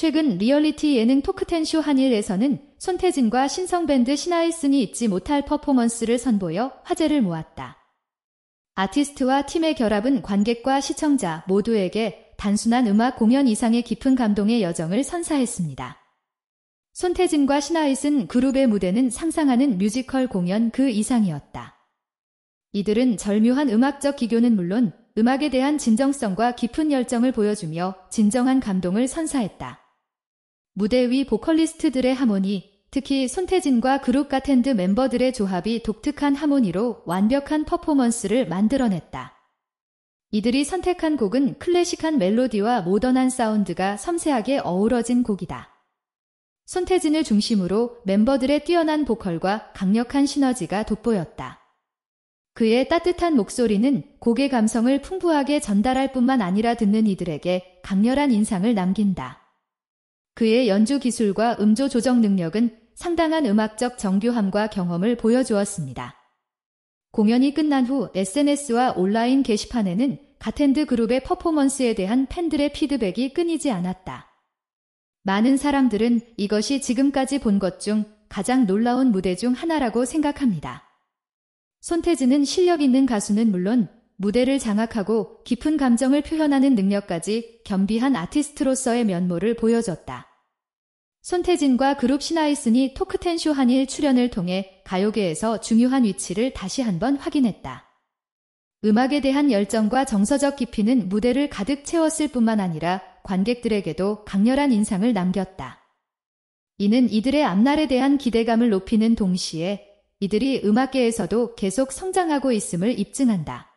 최근 리얼리티 예능 토크텐쇼 한일에서는 손태진과 신성밴드 신하이슨이 잊지 못할 퍼포먼스를 선보여 화제를 모았다. 아티스트와 팀의 결합은 관객과 시청자 모두에게 단순한 음악 공연 이상의 깊은 감동의 여정을 선사했습니다. 손태진과 신하이슨 그룹의 무대는 상상하는 뮤지컬 공연 그 이상이었다. 이들은 절묘한 음악적 기교는 물론 음악에 대한 진정성과 깊은 열정을 보여주며 진정한 감동을 선사했다. 무대 위 보컬리스트들의 하모니, 특히 손태진과 그룹 가텐드 멤버들의 조합이 독특한 하모니로 완벽한 퍼포먼스를 만들어냈다. 이들이 선택한 곡은 클래식한 멜로디와 모던한 사운드가 섬세하게 어우러진 곡이다. 손태진을 중심으로 멤버들의 뛰어난 보컬과 강력한 시너지가 돋보였다. 그의 따뜻한 목소리는 곡의 감성을 풍부하게 전달할 뿐만 아니라 듣는 이들에게 강렬한 인상을 남긴다. 그의 연주 기술과 음조 조정 능력은 상당한 음악적 정교함과 경험을 보여주었습니다. 공연이 끝난 후 SNS와 온라인 게시판에는 가텐드 그룹의 퍼포먼스에 대한 팬들의 피드백이 끊이지 않았다. 많은 사람들은 이것이 지금까지 본 것 중 가장 놀라운 무대 중 하나라고 생각합니다. 손태진은 실력 있는 가수는 물론 무대를 장악하고 깊은 감정을 표현하는 능력까지 겸비한 아티스트로서의 면모를 보여줬다. 손태진과 그룹 신하이슨이 토크텐쇼 한일 출연을 통해 가요계에서 중요한 위치를 다시 한번 확인했다. 음악에 대한 열정과 정서적 깊이는 무대를 가득 채웠을 뿐만 아니라 관객들에게도 강렬한 인상을 남겼다. 이는 이들의 앞날에 대한 기대감을 높이는 동시에 이들이 음악계에서도 계속 성장하고 있음을 입증한다.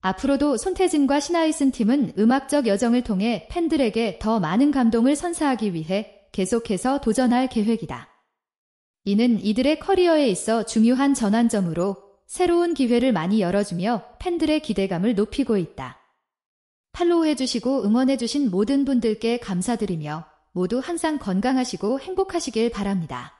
앞으로도 손태진과 신하이슨 팀은 음악적 여정을 통해 팬들에게 더 많은 감동을 선사하기 위해 계속해서 도전할 계획이다. 이는 이들의 커리어에 있어 중요한 전환점으로 새로운 기회를 많이 열어주며 팬들의 기대감을 높이고 있다. 팔로우해주시고 응원해주신 모든 분들께 감사드리며 모두 항상 건강하시고 행복하시길 바랍니다.